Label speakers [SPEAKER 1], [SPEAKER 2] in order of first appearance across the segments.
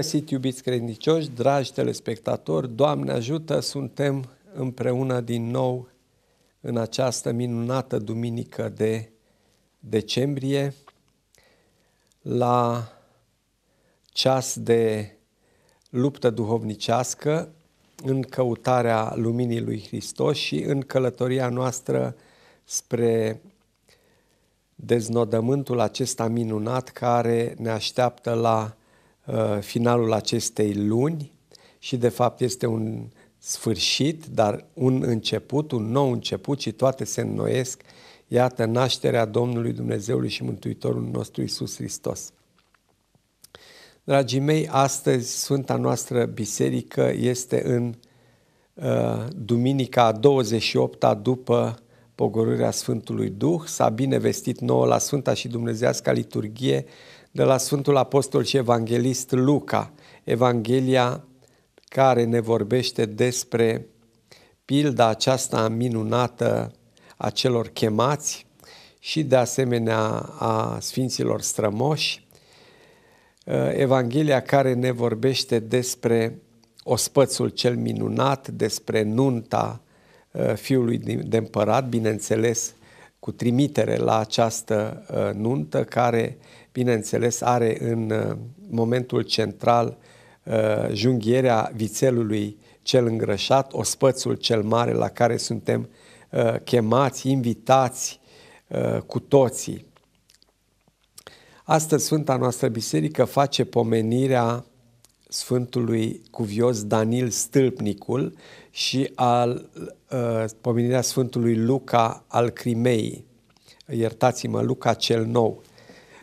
[SPEAKER 1] găsit, iubiți credincioși, dragi telespectatori, Doamne ajută, suntem împreună din nou în această minunată duminică de decembrie, la ceas de luptă duhovnicească, în căutarea luminii lui Hristos și în călătoria noastră spre deznodământul acesta minunat care ne așteaptă la Uh, finalul acestei luni și de fapt este un sfârșit, dar un început, un nou început și toate se înnoiesc. Iată nașterea Domnului Dumnezeului și Mântuitorul nostru Isus Hristos. Dragii mei, astăzi Sfânta noastră Biserică este în uh, duminica 28-a după pogorârea Sfântului Duh. S-a binevestit nouă la Sfânta și Dumnezească Liturghie de la Sfântul Apostol și Evanghelist Luca, Evanghelia care ne vorbește despre pilda aceasta minunată a celor chemați și de asemenea a Sfinților strămoși, Evanghelia care ne vorbește despre ospățul cel minunat, despre nunta uh, fiului de împărat, bineînțeles cu trimitere la această uh, nuntă care, bineînțeles, are în uh, momentul central uh, junghierea vițelului cel îngrășat, ospățul cel mare la care suntem chemați, invitați cu toții. Astăzi Sfânta noastră Biserică face pomenirea Sfântului Cuvios Danil Stâlpnicul și al Uh, pomenirea Sfântului Luca al Crimei. Iertați-mă, Luca cel Nou.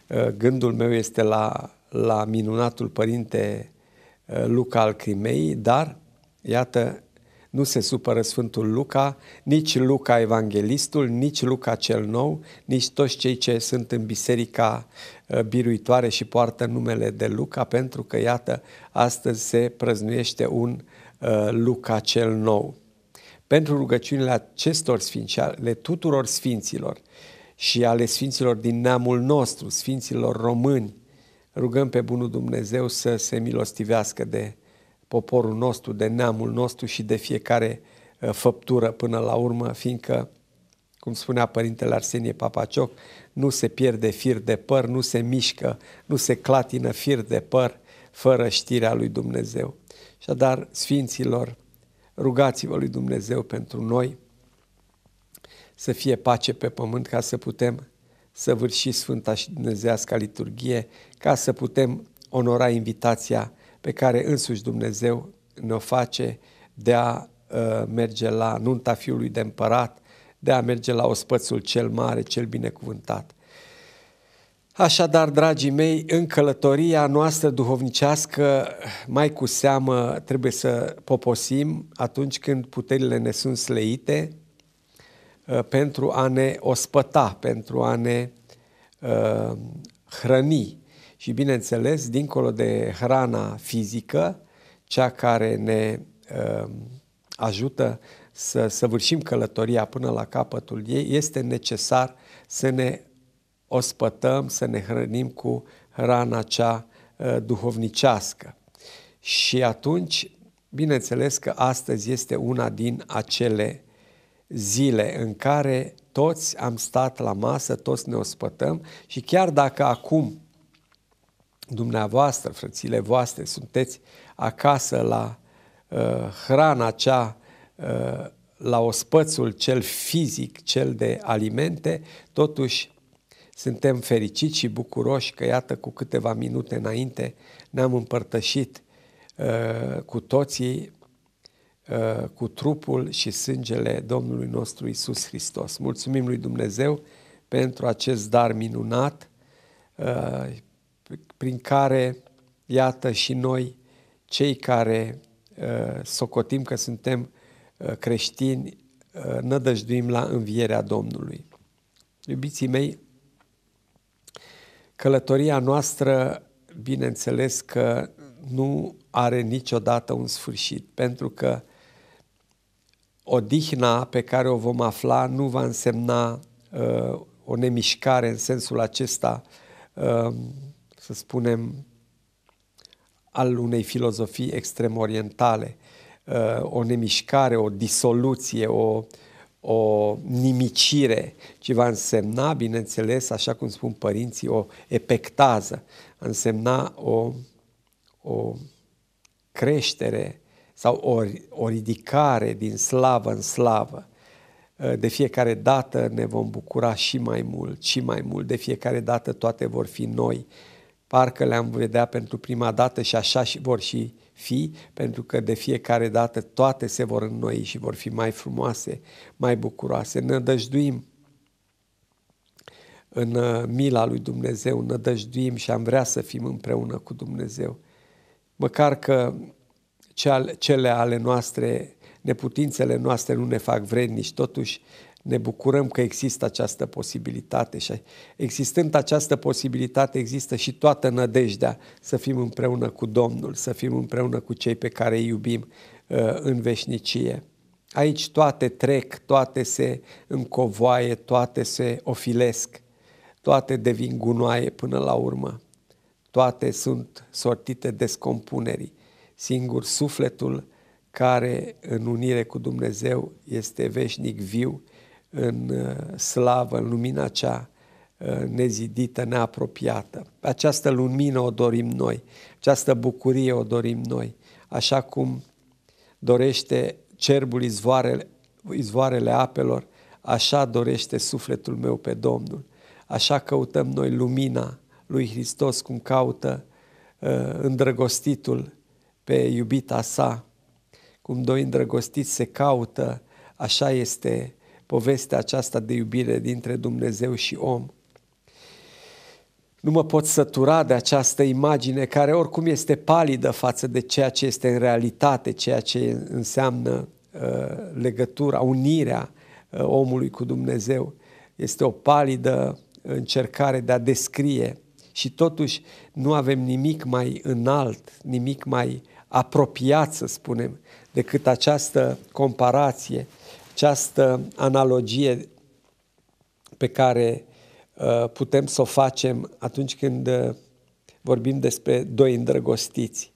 [SPEAKER 1] Uh, gândul meu este la, la minunatul părinte uh, Luca al Crimei, dar, iată, nu se supără Sfântul Luca, nici Luca Evanghelistul, nici Luca cel Nou, nici toți cei ce sunt în biserica biruitoare și poartă numele de Luca, pentru că, iată, astăzi se prăznuiește un Luca cel Nou pentru rugăciunile acestor sfinți, ale tuturor sfinților și ale sfinților din neamul nostru, sfinților români, rugăm pe bunul Dumnezeu să se milostivească de poporul nostru, de neamul nostru și de fiecare uh, făptură până la urmă, fiindcă, cum spunea Părintele Arsenie Papacioc, nu se pierde fir de păr, nu se mișcă, nu se clatină fir de păr fără știrea lui Dumnezeu. Și dar sfinților, Rugați-vă lui Dumnezeu pentru noi să fie pace pe pământ ca să putem să vârși Sfânta și Dumnezească liturghie, ca să putem onora invitația pe care însuși Dumnezeu ne-o face de a ă, merge la nunta Fiului de Împărat, de a merge la ospățul cel mare, cel binecuvântat. Așadar, dragii mei, în călătoria noastră duhovnicească, mai cu seamă trebuie să poposim atunci când puterile ne sunt sleite uh, pentru a ne ospăta, pentru a ne uh, hrăni. Și bineînțeles, dincolo de hrana fizică, cea care ne uh, ajută să săvârșim călătoria până la capătul ei, este necesar să ne ospătăm, să ne hrănim cu hrana cea uh, duhovnicească. Și atunci, bineînțeles că astăzi este una din acele zile în care toți am stat la masă, toți ne ospătăm și chiar dacă acum dumneavoastră, frățile voastre, sunteți acasă la uh, hrana cea, uh, la ospățul cel fizic, cel de alimente, totuși suntem fericiți și bucuroși că, iată, cu câteva minute înainte ne-am împărtășit uh, cu toții uh, cu trupul și sângele Domnului nostru Isus Hristos. Mulțumim lui Dumnezeu pentru acest dar minunat uh, prin care, iată, și noi, cei care uh, socotim că suntem uh, creștini, uh, nădăjduim la învierea Domnului. Iubiții mei, Călătoria noastră, bineînțeles că nu are niciodată un sfârșit, pentru că odihna pe care o vom afla nu va însemna uh, o nemișcare în sensul acesta, uh, să spunem, al unei filozofii extrem orientale, uh, o nemișcare, o disoluție, o, o nimicire, ci va însemna, bineînțeles, așa cum spun părinții, o epectază, va însemna o, o creștere sau o, o ridicare din slavă în slavă. De fiecare dată ne vom bucura și mai mult, și mai mult, de fiecare dată toate vor fi noi. Parcă le-am vedea pentru prima dată și așa și vor și fi, pentru că de fiecare dată toate se vor înnoi și vor fi mai frumoase, mai bucuroase. Nădăjduim în uh, mila lui Dumnezeu, nădăjduim și am vrea să fim împreună cu Dumnezeu. Măcar că cele ale noastre, neputințele noastre nu ne fac vrednici, totuși ne bucurăm că există această posibilitate și existând această posibilitate există și toată nădejdea să fim împreună cu Domnul, să fim împreună cu cei pe care îi iubim uh, în veșnicie. Aici toate trec, toate se încovoaie, toate se ofilesc, toate devin gunoaie până la urmă. Toate sunt sortite descompunerii. Singur sufletul care în unire cu Dumnezeu este veșnic viu, în uh, slavă, în lumina cea uh, nezidită, neapropiată. Această lumină o dorim noi, această bucurie o dorim noi, așa cum dorește cerbul izvoarele, izvoarele apelor, așa dorește sufletul meu pe Domnul. Așa căutăm noi lumina lui Hristos, cum caută uh, îndrăgostitul pe iubita sa, cum doi îndrăgostiți se caută, așa este povestea aceasta de iubire dintre Dumnezeu și om. Nu mă pot sătura de această imagine care oricum este palidă față de ceea ce este în realitate, ceea ce înseamnă uh, legătura, unirea uh, omului cu Dumnezeu. Este o palidă încercare de a descrie și totuși nu avem nimic mai înalt, nimic mai apropiat, să spunem, decât această comparație această analogie pe care uh, putem să o facem atunci când uh, vorbim despre doi îndrăgostiți,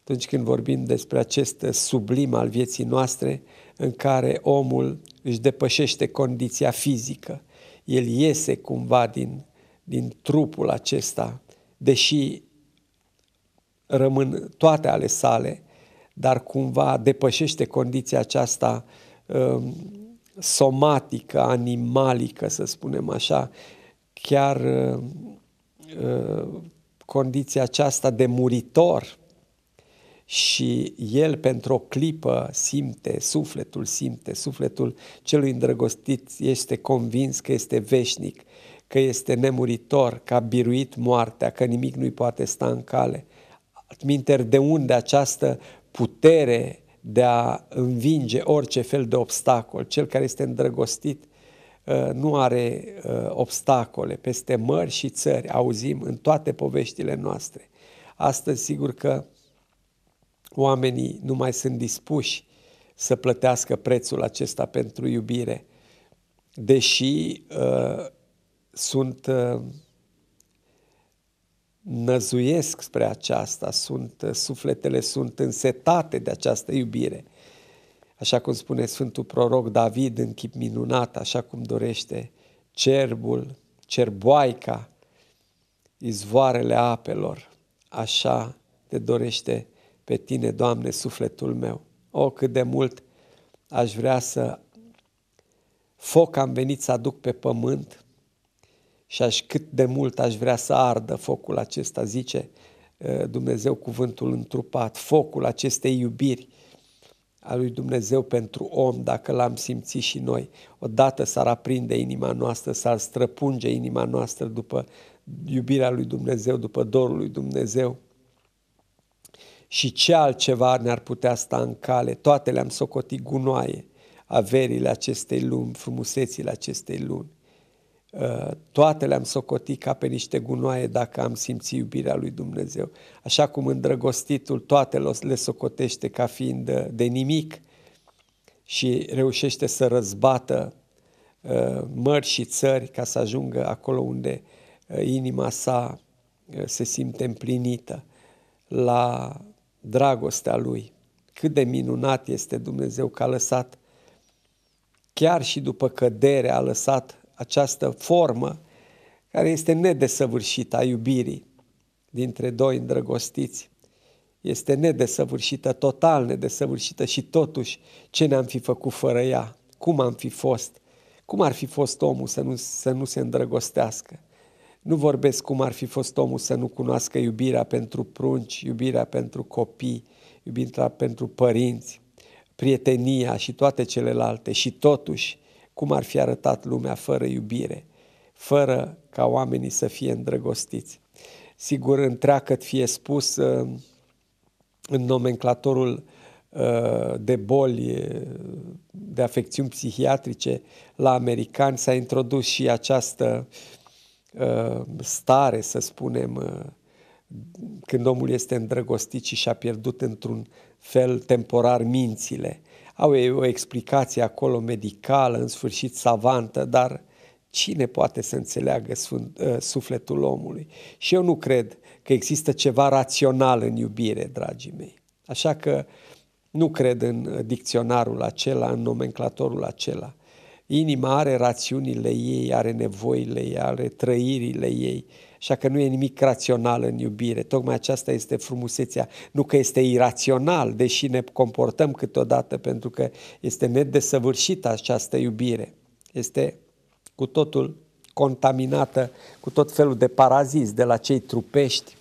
[SPEAKER 1] atunci când vorbim despre acest sublim al vieții noastre în care omul își depășește condiția fizică, el iese cumva din, din trupul acesta, deși rămân toate ale sale, dar cumva depășește condiția aceasta uh, Um, somatică, animalică, să spunem așa, chiar um, uh, condiția aceasta de muritor și el pentru o clipă simte, sufletul simte, sufletul celui îndrăgostit este convins că este veșnic, că este nemuritor, că a biruit moartea, că nimic nu-i poate sta în cale. Minter de unde această putere de a învinge orice fel de obstacol. Cel care este îndrăgostit uh, nu are uh, obstacole peste mări și țări, auzim în toate poveștile noastre. Astăzi, sigur că oamenii nu mai sunt dispuși să plătească prețul acesta pentru iubire, deși uh, sunt uh, năzuiesc spre aceasta, sunt, uh, sufletele sunt însetate de această iubire. Așa cum spune Sfântul Proroc David în chip minunat, așa cum dorește cerbul, cerboaica, izvoarele apelor, așa te dorește pe tine, Doamne, sufletul meu. O, cât de mult aș vrea să foc am venit să aduc pe pământ, și aș cât de mult aș vrea să ardă focul acesta, zice uh, Dumnezeu cuvântul întrupat, focul acestei iubiri a lui Dumnezeu pentru om, dacă l-am simțit și noi. Odată s-ar aprinde inima noastră, s-ar străpunge inima noastră după iubirea lui Dumnezeu, după dorul lui Dumnezeu. Și ce altceva ne-ar putea sta în cale? Toate le-am socotit gunoaie, averile acestei lumi, frumusețile acestei lumi toate le-am socotit ca pe niște gunoaie dacă am simțit iubirea lui Dumnezeu. Așa cum îndrăgostitul toate le socotește ca fiind uh, de nimic și reușește să răzbată uh, mări și țări ca să ajungă acolo unde uh, inima sa se simte împlinită la dragostea lui. Cât de minunat este Dumnezeu că a lăsat, chiar și după cădere, a lăsat această formă care este nedesăvârșită a iubirii dintre doi îndrăgostiți. Este nedesăvârșită, total nedesăvârșită și totuși ce ne-am fi făcut fără ea? Cum am fi fost? Cum ar fi fost omul să nu, să nu se îndrăgostească? Nu vorbesc cum ar fi fost omul să nu cunoască iubirea pentru prunci, iubirea pentru copii, iubirea pentru părinți, prietenia și toate celelalte. Și totuși, cum ar fi arătat lumea fără iubire, fără ca oamenii să fie îndrăgostiți? Sigur, întreagăt fie spus ă, în nomenclatorul ă, de boli, ă, de afecțiuni psihiatrice la americani s-a introdus și această stare, să spunem, când omul este îndrăgostit și și-a pierdut într-un fel temporar mințile au ei o explicație acolo medicală, în sfârșit savantă, dar cine poate să înțeleagă ă, sufletul omului? Și eu nu cred că există ceva rațional în iubire, dragii mei. Așa că nu cred în dicționarul acela, în nomenclatorul acela. Inima are rațiunile ei, are nevoile ei, are trăirile ei Așa că nu e nimic rațional în iubire. Tocmai aceasta este frumusețea. Nu că este irațional, deși ne comportăm câteodată, pentru că este nedesăvârșită această iubire. Este cu totul contaminată cu tot felul de paraziți, de la cei trupești,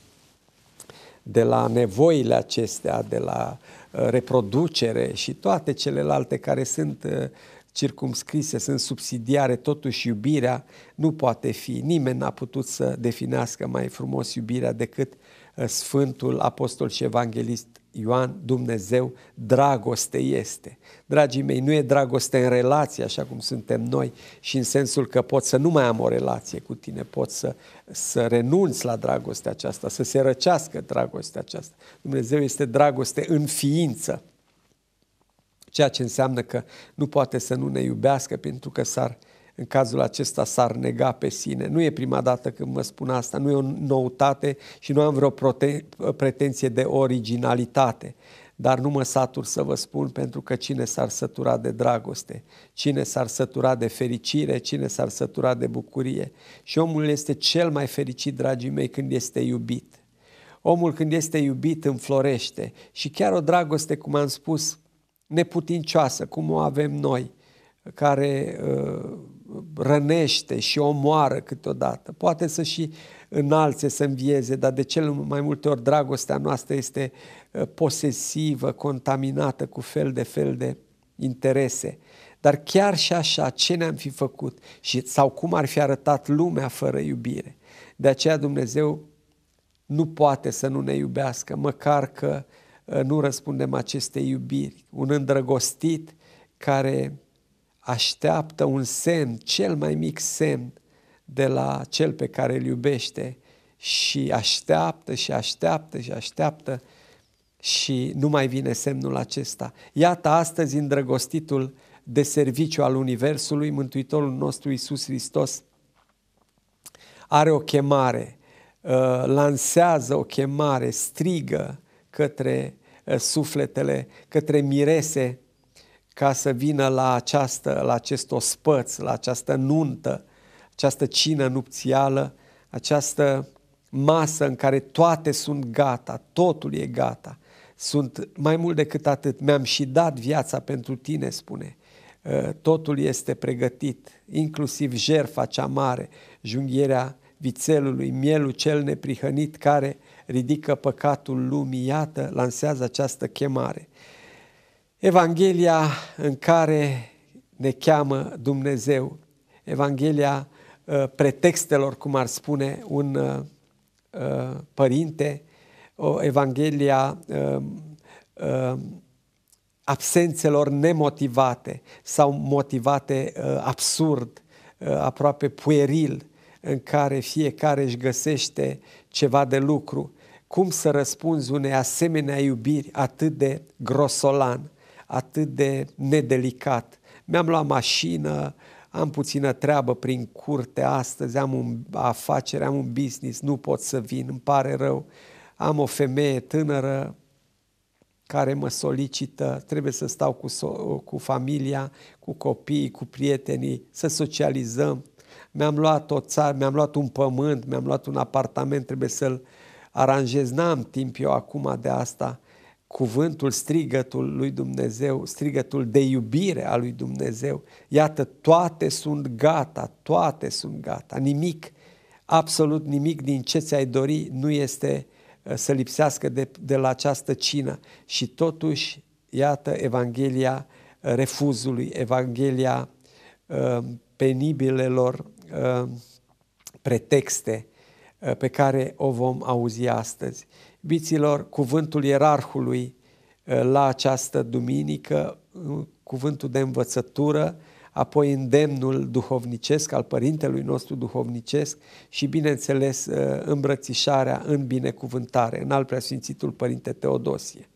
[SPEAKER 1] de la nevoile acestea, de la uh, reproducere și toate celelalte care sunt uh, circumscrise, sunt subsidiare, totuși iubirea nu poate fi. Nimeni n-a putut să definească mai frumos iubirea decât uh, Sfântul Apostol și Evanghelist Ioan, Dumnezeu, dragoste este. Dragii mei, nu e dragoste în relație așa cum suntem noi și în sensul că pot să nu mai am o relație cu tine, pot să, să renunț la dragostea aceasta, să se răcească dragostea aceasta. Dumnezeu este dragoste în ființă ceea ce înseamnă că nu poate să nu ne iubească pentru că s-ar, în cazul acesta s-ar nega pe sine. Nu e prima dată când mă spun asta, nu e o noutate și nu am vreo prote- pretenție de originalitate dar nu mă satur să vă spun pentru că cine s-ar sătura de dragoste, cine s-ar sătura de fericire, cine s-ar sătura de bucurie. Și omul este cel mai fericit, dragii mei, când este iubit. Omul când este iubit înflorește și chiar o dragoste, cum am spus, neputincioasă, cum o avem noi, care uh, rănește și omoară câteodată. Poate să și înalțe, să învieze, dar de cel mai multe ori dragostea noastră este uh, posesivă, contaminată cu fel de fel de interese. Dar chiar și așa, ce ne-am fi făcut și, sau cum ar fi arătat lumea fără iubire? De aceea Dumnezeu nu poate să nu ne iubească, măcar că uh, Eh, nu răspundem acestei iubiri. Un îndrăgostit care așteaptă un semn, cel mai mic semn de la cel pe care îl iubește și așteaptă și așteaptă și așteaptă și nu mai vine semnul acesta. Iată astăzi îndrăgostitul de serviciu al Universului, Mântuitorul nostru Isus Hristos are o chemare, eh, lansează o chemare, strigă către eh, sufletele, către mirese, ca să vină la, această, la acest ospăț, la această nuntă, această cină nupțială, această masă în care toate sunt gata, totul e gata. Sunt mai mult decât atât, mi-am și dat viața pentru tine, spune. Eh, totul este pregătit, inclusiv jerfa cea mare, junghierea vițelului, mielul cel neprihănit care uh, ridică păcatul lumii, iată, lansează această chemare. Evanghelia în care ne cheamă Dumnezeu, Evanghelia uh, pretextelor, cum ar spune un uh, uh, părinte, o Evanghelia absențelor nemotivate sau motivate absurd, aproape pueril, în care fiecare își găsește ceva de lucru. Cum să răspunzi unei asemenea iubiri atât de grosolan, atât de nedelicat? Mi-am luat mașină, am puțină treabă prin curte astăzi, am un afacere, am un business, nu pot să vin, îmi pare rău. Am o femeie tânără care mă solicită, trebuie să stau cu, so- cu familia, cu copiii, cu prietenii, să socializăm. Mi-am luat o țară, mi-am luat un pământ, mi-am luat un apartament, trebuie să-l uh, aranjez, n-am timp eu acum de asta, cuvântul, strigătul lui Dumnezeu, strigătul de iubire a lui Dumnezeu. Iată, toate sunt gata, toate sunt gata, nimic, absolut nimic din ce ți-ai dori nu este uh, să lipsească de, de la această cină. Și totuși, iată, Evanghelia uh, refuzului, Evanghelia uh, penibilelor uh, pretexte, Eh, pe care o vom auzi astăzi. Biților, cuvântul ierarhului eh, la această duminică, eh, cuvântul de învățătură, apoi îndemnul duhovnicesc al părintelui nostru duhovnicesc și, bineînțeles, îmbrățișarea în binecuvântare, în al preasfințitul Părinte Teodosie.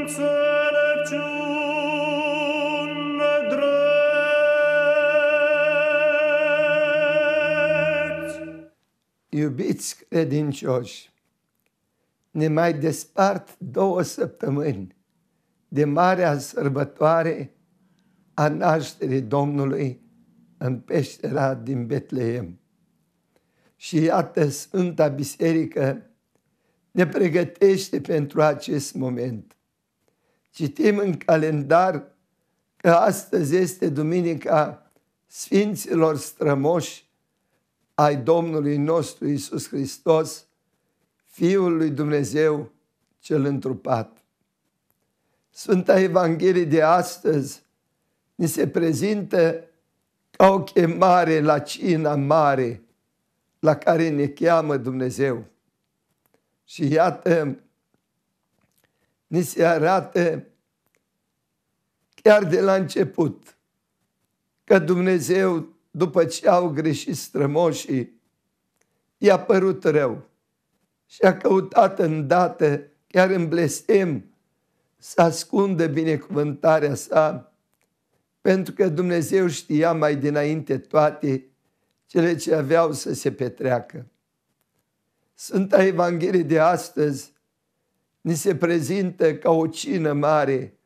[SPEAKER 2] Înțelepciune Iubiți credincioși, ne mai despart două săptămâni de marea sărbătoare a nașterii Domnului în peștera din Betleem. Și iată Sfânta Biserică ne pregătește pentru acest moment. Citim în calendar că astăzi este duminica Sfinților Strămoși ai Domnului nostru Isus Hristos, Fiul lui Dumnezeu cel întrupat. Sfânta Evanghelie de astăzi ni se prezintă ca o chemare la cina mare la care ne cheamă Dumnezeu. Și iată, ni se arată chiar de la început că Dumnezeu după ce au greșit strămoșii, i-a părut rău și a căutat îndată, chiar în blestem, să ascundă binecuvântarea sa, pentru că Dumnezeu știa mai dinainte toate cele ce aveau să se petreacă. Sfânta Evanghelie de astăzi ni se prezintă ca o cină mare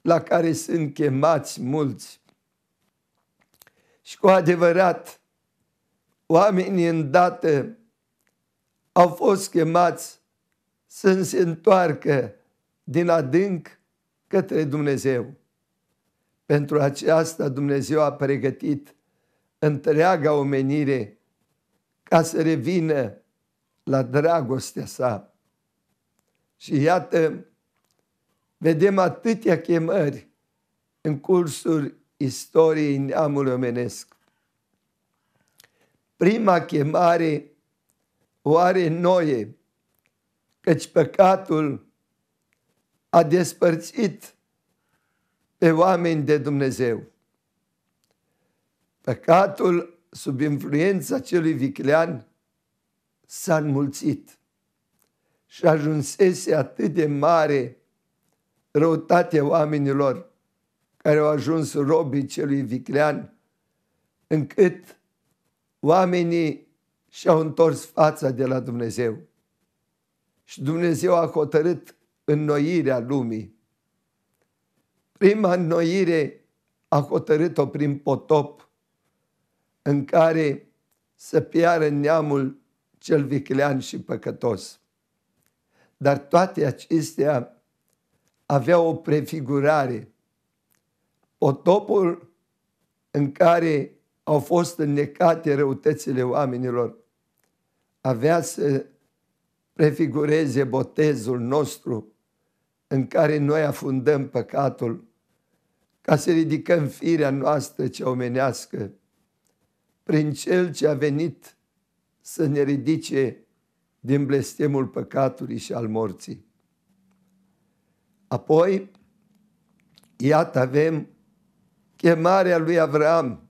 [SPEAKER 2] la care sunt chemați mulți și cu adevărat oamenii îndată au fost chemați să se întoarcă din adânc către Dumnezeu. Pentru aceasta Dumnezeu a pregătit întreaga omenire ca să revină la dragostea sa. Și iată, vedem atâtea chemări în cursuri istoriei neamului omenesc. Prima chemare o are Noe, căci păcatul a despărțit pe oameni de Dumnezeu. Păcatul, sub influența celui viclean, s-a înmulțit și ajunsese atât de mare răutatea oamenilor care au ajuns robii celui viclean, încât oamenii și-au întors fața de la Dumnezeu. Și Dumnezeu a hotărât înnoirea lumii. Prima înnoire a hotărât-o prin potop, în care să piară neamul cel viclean și păcătos. Dar toate acestea aveau o prefigurare potopul în care au fost înnecate răutățile oamenilor avea să prefigureze botezul nostru în care noi afundăm păcatul ca să ridicăm firea noastră ce omenească prin Cel ce a venit să ne ridice din blestemul păcatului și al morții. Apoi, iată avem chemarea lui Avram,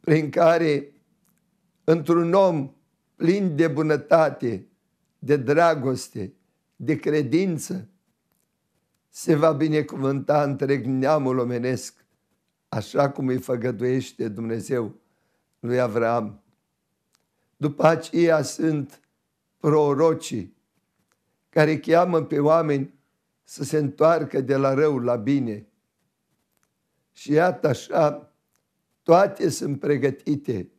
[SPEAKER 2] prin care într-un om plin de bunătate, de dragoste, de credință, se va binecuvânta întreg neamul omenesc, așa cum îi făgăduiește Dumnezeu lui Avram. După aceea sunt prorocii care cheamă pe oameni să se întoarcă de la rău la bine – și iată așa, toate sunt pregătite.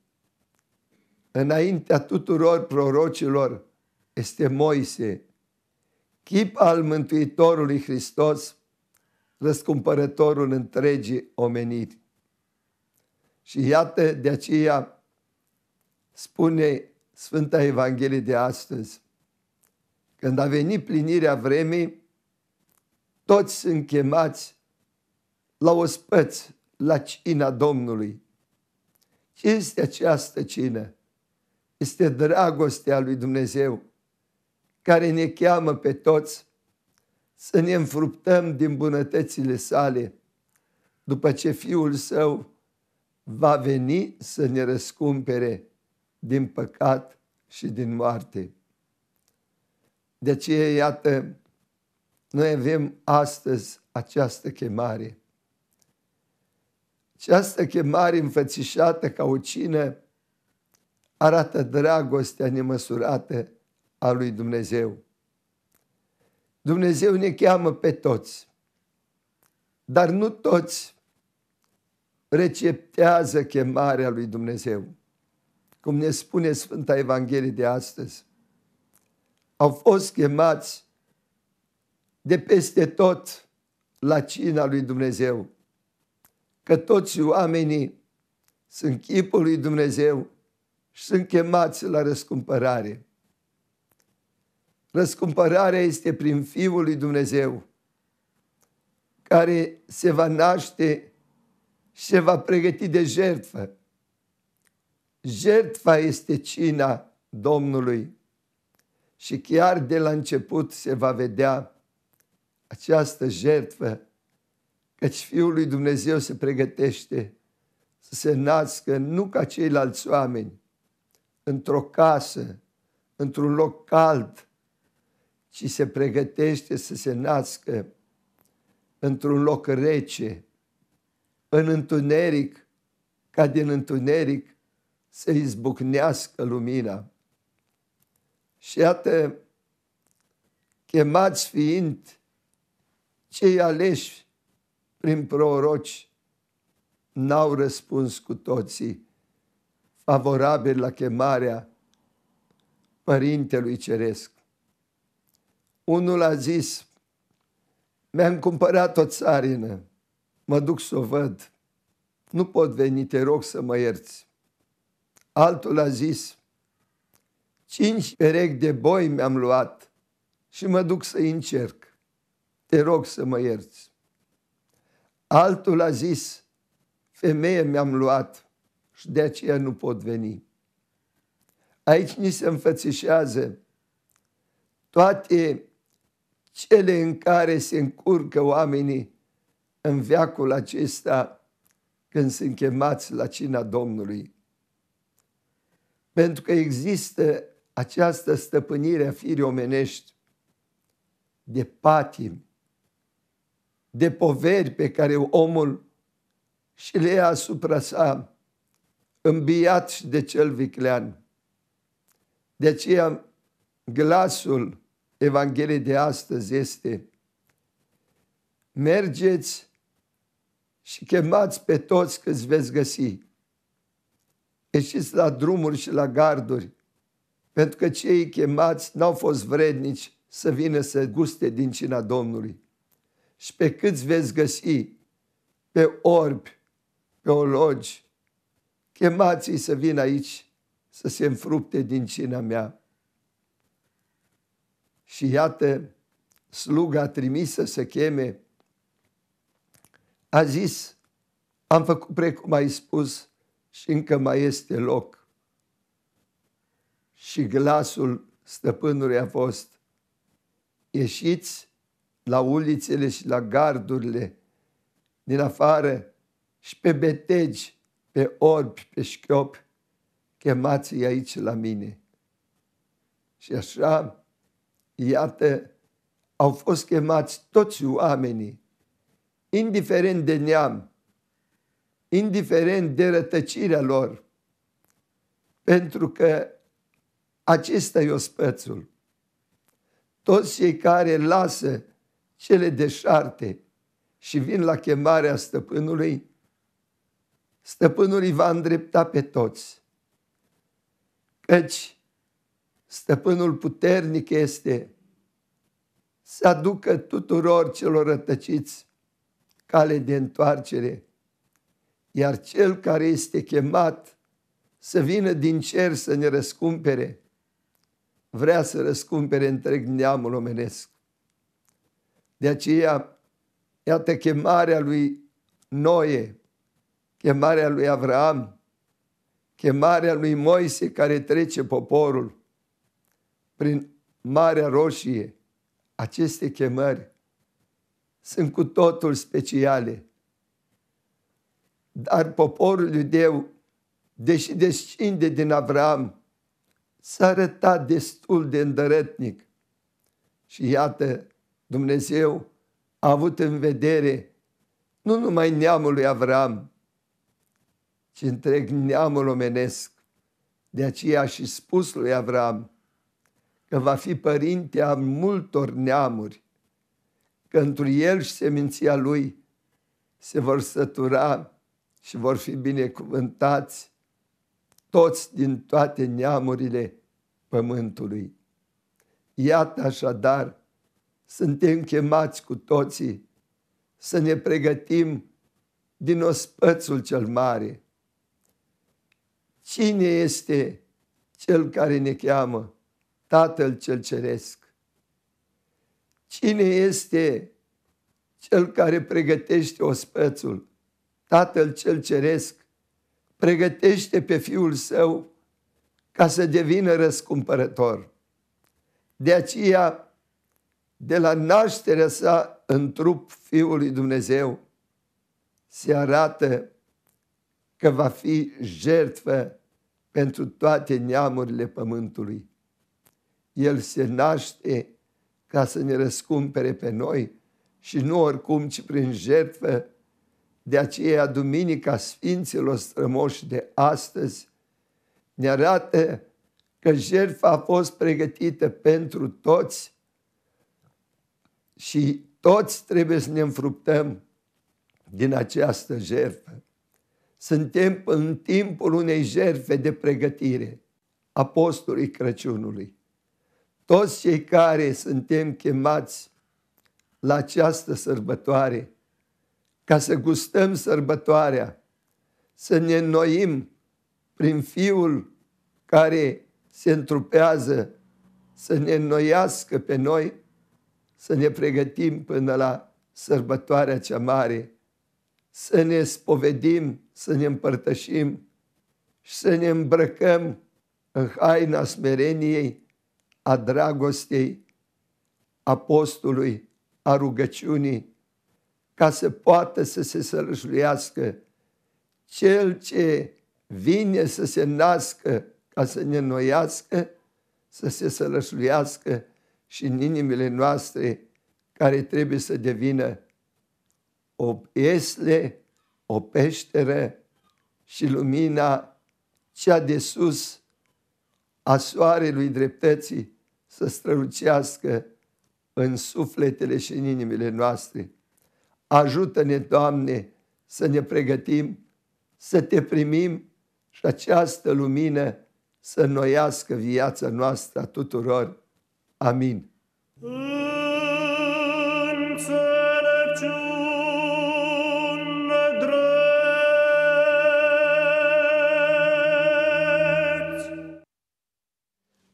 [SPEAKER 2] Înaintea tuturor prorocilor este Moise, chip al Mântuitorului Hristos, răscumpărătorul întregii omeniri. Și iată de aceea spune Sfânta Evanghelie de astăzi, când a venit plinirea vremii, toți sunt chemați la ospăț, la cina Domnului. Ce este această cină? Este dragostea lui Dumnezeu care ne cheamă pe toți să ne înfruptăm din bunătățile sale după ce Fiul Său va veni să ne răscumpere din păcat și din moarte. De aceea, iată, noi avem astăzi această chemare această chemare înfățișată ca o cină arată dragostea nemăsurată a lui Dumnezeu. Dumnezeu ne cheamă pe toți, dar nu toți receptează chemarea lui Dumnezeu. Cum ne spune Sfânta Evanghelie de astăzi, au fost chemați de peste tot la cina lui Dumnezeu că toți oamenii sunt chipul lui Dumnezeu și sunt chemați la răscumpărare. Răscumpărarea este prin Fiul lui Dumnezeu, care se va naște și se va pregăti de jertfă. Jertfa este cina Domnului și chiar de la început se va vedea această jertfă Căci Fiul lui Dumnezeu se pregătește să se nască nu ca ceilalți oameni, într-o casă, într-un loc cald, ci se pregătește să se nască într-un loc rece, în întuneric, ca din întuneric să izbucnească lumina. Și iată, chemați fiind cei aleși prin proroci n-au răspuns cu toții favorabil la chemarea Părintelui Ceresc. Unul a zis, mi-am cumpărat o țarină, mă duc să o văd, nu pot veni, te rog să mă ierți. Altul a zis, cinci perechi de boi mi-am luat și mă duc să încerc, te rog să mă ierți. Altul a zis, femeie mi-am luat și de aceea nu pot veni. Aici ni se înfățișează toate cele în care se încurcă oamenii în veacul acesta când sunt chemați la cina Domnului. Pentru că există această stăpânire a firii omenești de patim, de poveri pe care omul și le ia asupra sa, îmbiat de cel viclean. De aceea, glasul Evangheliei de astăzi este mergeți și chemați pe toți câți veți găsi. Ieșiți la drumuri și la garduri, pentru că cei chemați n-au fost vrednici să vină să guste din cina Domnului și pe câți veți găsi pe orbi, pe ologi, chemați-i să vină aici să se înfrupte din cina mea. Și iată, sluga trimisă să cheme, a zis, am făcut precum ai spus și încă mai este loc. Și glasul stăpânului a fost, ieșiți la ulițele și la gardurile din afară și pe betegi, pe orbi, pe șchiopi, chemați aici la mine. Și așa, iată, au fost chemați toți oamenii, indiferent de neam, indiferent de rătăcirea lor, pentru că acesta e ospățul. Toți cei care lasă cele deșarte și vin la chemarea stăpânului, stăpânul îi va îndrepta pe toți. Căci stăpânul puternic este să aducă tuturor celor rătăciți cale de întoarcere, iar cel care este chemat să vină din cer să ne răscumpere, vrea să răscumpere întreg neamul omenesc. De aceea, iată chemarea lui Noe, chemarea lui Avram, chemarea lui Moise care trece poporul prin Marea Roșie. Aceste chemări sunt cu totul speciale. Dar poporul iudeu, deși descinde din Avram, s-a arătat destul de îndărătnic. Și iată, Dumnezeu a avut în vedere nu numai neamul lui Avram, ci întreg neamul omenesc. De aceea și spus lui Avram că va fi părinte a multor neamuri, că întru el și seminția lui se vor sătura și vor fi binecuvântați toți din toate neamurile pământului. Iată așadar suntem chemați cu toții să ne pregătim din ospățul cel mare. Cine este cel care ne cheamă? Tatăl cel ceresc. Cine este cel care pregătește ospățul? Tatăl cel ceresc pregătește pe fiul său ca să devină răscumpărător. De aceea de la nașterea sa în trup fiului Dumnezeu, se arată că va fi jertfă pentru toate neamurile pământului. El se naște ca să ne răscumpere pe noi și nu oricum, ci prin jertfă. De aceea, Duminica Sfinților Strămoși de astăzi ne arată că jertfa a fost pregătită pentru toți și toți trebuie să ne înfruptăm din această jertfă. Suntem în timpul unei jertfe de pregătire apostolii Crăciunului. Toți cei care suntem chemați la această sărbătoare, ca să gustăm sărbătoarea, să ne înnoim prin Fiul care se întrupează, să ne înnoiască pe noi să ne pregătim până la sărbătoarea cea mare, să ne spovedim, să ne împărtășim și să ne îmbrăcăm în haina smereniei, a dragostei, a postului, a rugăciunii, ca să poată să se sărășluiască cel ce vine să se nască ca să ne noiască, să se sărășluiască, și în inimile noastre care trebuie să devină o iesle, o peșteră și lumina cea de sus a soarelui dreptății să strălucească în sufletele și în inimile noastre. Ajută-ne, Doamne, să ne pregătim, să te primim și această lumină să noiască viața noastră a tuturor. Amin.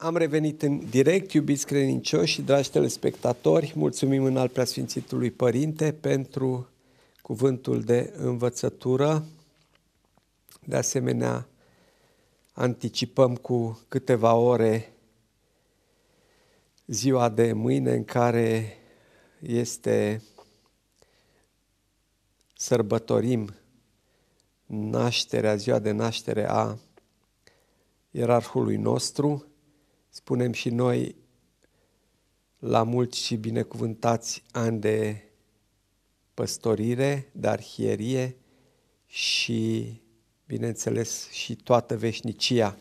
[SPEAKER 1] Am revenit în direct, iubiți credincioși și dragi telespectatori. Mulțumim în al preasfințitului Părinte pentru cuvântul de învățătură. De asemenea, anticipăm cu câteva ore ziua de mâine în care este sărbătorim nașterea, ziua de naștere a ierarhului nostru, spunem și noi la mulți și binecuvântați ani de păstorire, de arhierie și, bineînțeles, și toată veșnicia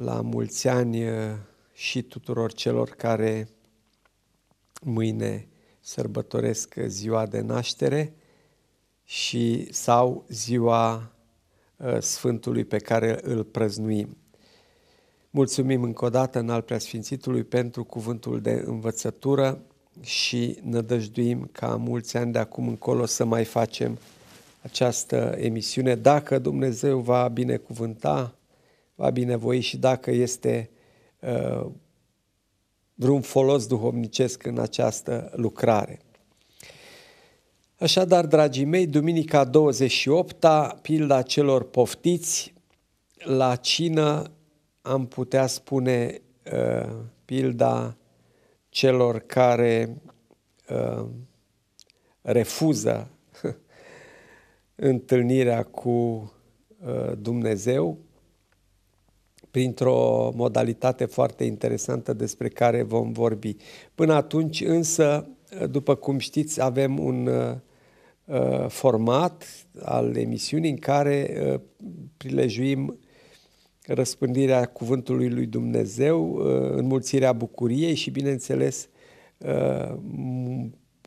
[SPEAKER 1] la mulți ani eh, și tuturor celor care mâine sărbătoresc ziua de naștere și sau ziua eh, Sfântului pe care îl prăznuim. Mulțumim încă o dată în al Preasfințitului pentru cuvântul de învățătură și nădăjduim ca mulți ani de acum încolo să mai facem această emisiune. Dacă Dumnezeu va binecuvânta va binevoi și dacă este uh, vreun folos duhovnicesc în această lucrare. Așadar, dragii mei, duminica 28-a, pilda celor poftiți, la cină am putea spune uh, pilda celor care uh, refuză întâlnirea cu uh, Dumnezeu, printr-o modalitate foarte interesantă despre care vom vorbi. Până atunci, însă, după cum știți, avem un uh, uh format al emisiunii în care uh, prilejuim răspândirea cuvântului lui Dumnezeu, uh, înmulțirea bucuriei și, bineînțeles, uh,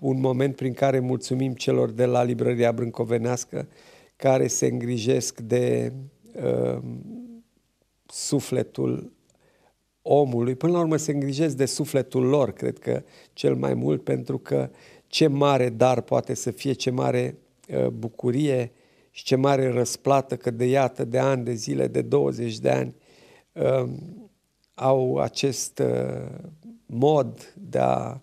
[SPEAKER 1] un moment prin care mulțumim celor de la librăria Brâncovenească care se îngrijesc de uh, sufletul omului. Până la urmă se îngrijesc de sufletul lor, cred că cel mai mult, pentru că ce mare dar poate să fie, ce mare uh, bucurie și ce mare răsplată că de iată, de ani, de zile, de 20 de ani um, au acest uh, mod de a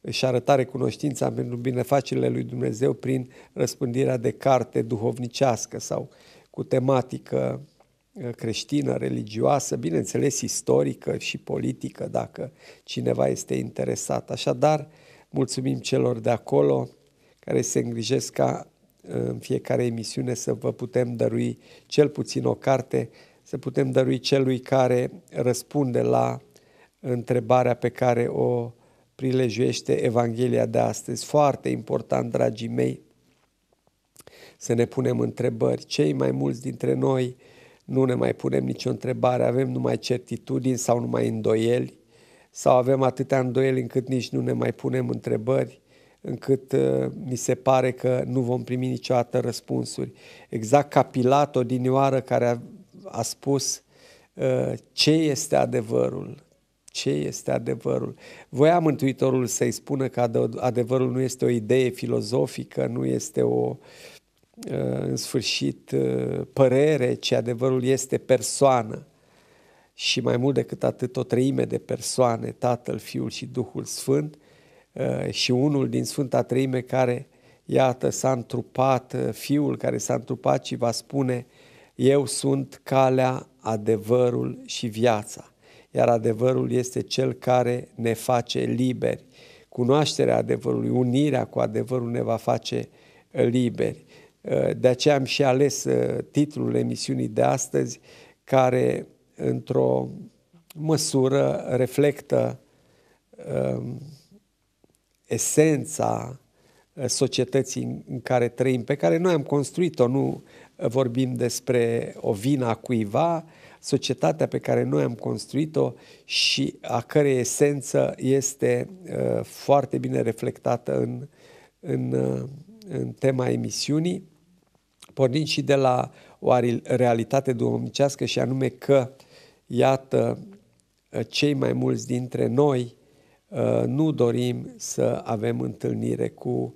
[SPEAKER 1] își arăta recunoștința pentru binefacerile lui Dumnezeu prin răspândirea de carte duhovnicească sau cu tematică creștină, religioasă, bineînțeles istorică și politică, dacă cineva este interesat. Așadar, mulțumim celor de acolo care se îngrijesc ca ă, în fiecare emisiune să vă putem dărui cel puțin o carte, să putem dărui celui care răspunde la întrebarea pe care o prilejuiește Evanghelia de astăzi. Foarte important, dragii mei, să ne punem întrebări. Cei mai mulți dintre noi nu ne mai punem nicio întrebare, avem numai certitudini sau numai îndoieli, sau avem atâtea îndoieli încât nici nu ne mai punem întrebări, încât mi uh, se pare că nu vom primi niciodată răspunsuri. Exact ca Pilat odinioară care a, a spus uh, ce este adevărul, ce este adevărul. Voia Mântuitorul să-i spună că adevărul nu este o idee filozofică, nu este o uh, Uh, în sfârșit uh, părere, ci adevărul este persoană. Și mai mult decât atât, o treime de persoane, Tatăl, Fiul și Duhul Sfânt, uh, și unul din Sfânta Treime care, iată, s-a întrupat, Fiul care s-a întrupat și va spune, eu sunt calea, adevărul și viața. Iar adevărul este cel care ne face liberi. Cunoașterea adevărului, unirea cu adevărul ne va face liberi. Eh, de aceea am și ales eh, titlul emisiunii de astăzi, care într-o măsură reflectă ehm, esența eh, societății în care trăim, pe care noi am construit-o, nu vorbim despre o vină a cuiva, societatea pe care noi am construit-o și a cărei esență este uh, foarte bine reflectată în, în, uh, în tema emisiunii pornind și de la o realitate duhovnicească și anume că, iată, ă, cei mai mulți dintre noi ă, nu dorim să avem întâlnire cu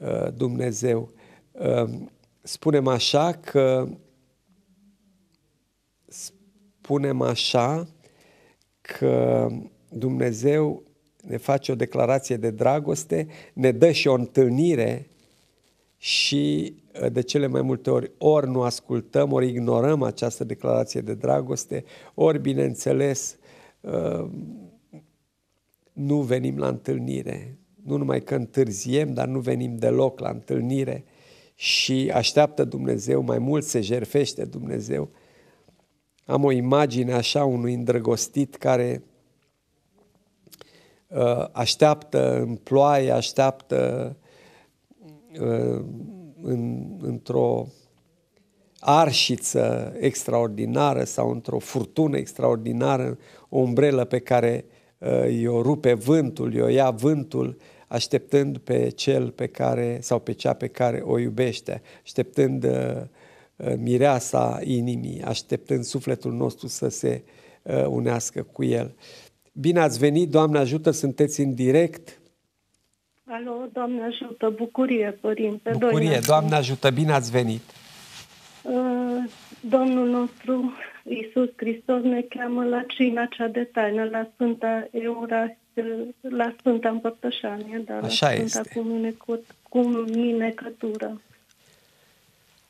[SPEAKER 1] ă, Dumnezeu. Spunem așa că spunem așa că Dumnezeu ne face o declarație de dragoste, ne dă și o întâlnire și uh, de cele mai multe ori ori nu ascultăm, ori ignorăm această declarație de dragoste, ori, bineînțeles, uh, nu venim la întâlnire. Nu numai că întârziem, dar nu venim deloc la întâlnire și așteaptă Dumnezeu, mai mult se jerfește Dumnezeu. Am o imagine așa unui îndrăgostit care uh, așteaptă în ploaie, așteaptă uh, Uh, în, într-o arșiță extraordinară sau într-o furtună extraordinară, o umbrelă pe care uh, i-o rupe vântul, i-o ia vântul, așteptând pe cel pe care sau pe cea pe care o iubește, așteptând uh, mireasa inimii, așteptând sufletul nostru să se unească cu el. Bine ați venit, Doamne ajută, sunteți în direct
[SPEAKER 3] Alo, Doamne ajută, bucurie, Părinte. Bucurie, Doamne,
[SPEAKER 1] Doamne ajută, bine ați venit.
[SPEAKER 3] Uh, Domnul nostru Iisus Hristos ne cheamă la cina cea de taină, la Sfânta Euras, uh, la Sfânta Împărtășanie, dar la Așa la Sfânta este. cu minecătură.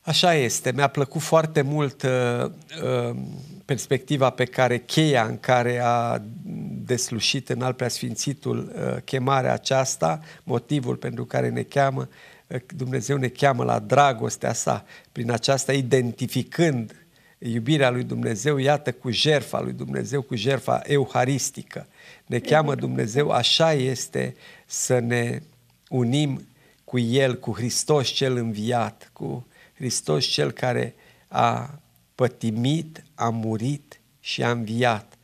[SPEAKER 1] Așa este, mi-a plăcut foarte mult uh, uh, perspectiva pe care, cheia în care a deslușit în al preasfințitul uh, chemarea aceasta, motivul pentru care ne cheamă, uh, Dumnezeu ne cheamă la dragostea sa, prin aceasta identificând iubirea lui Dumnezeu, iată, cu jerfa lui Dumnezeu, cu jerfa euharistică. Ne cheamă Dumnezeu, așa este să ne unim cu El, cu Hristos cel înviat, cu Hristos cel care a pătimit, a murit și a înviat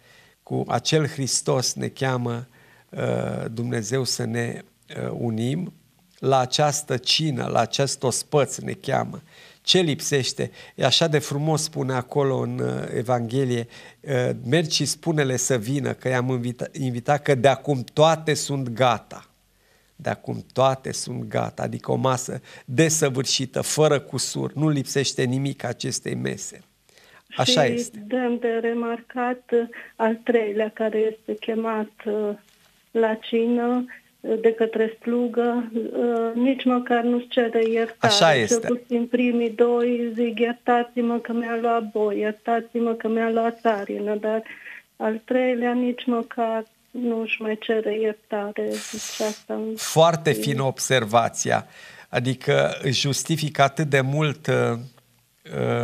[SPEAKER 1] cu acel Hristos ne cheamă uh, Dumnezeu să ne uh, unim, la această cină, la acest ospăț ne cheamă. Ce lipsește? E așa de frumos spune acolo în uh, Evanghelie, mergi și spune-le să vină, că i-am invitat, invitat, că de acum toate sunt gata. De acum toate sunt gata, adică o masă desăvârșită, fără cusur, nu lipsește nimic acestei mese. Așa și este.
[SPEAKER 3] dăm de remarcat uh, al treilea care este chemat uh, la cină uh, de către slugă, nici măcar nu-ți cere iertare. Așa este. Cel puțin primii doi zic iertați-mă că mi-a luat boi, iertați-mă că mi-a luat țarină, dar al treilea nici măcar nu și mai cere iertare. asta
[SPEAKER 1] Foarte fină observația. Adică justifică atât de mult uh,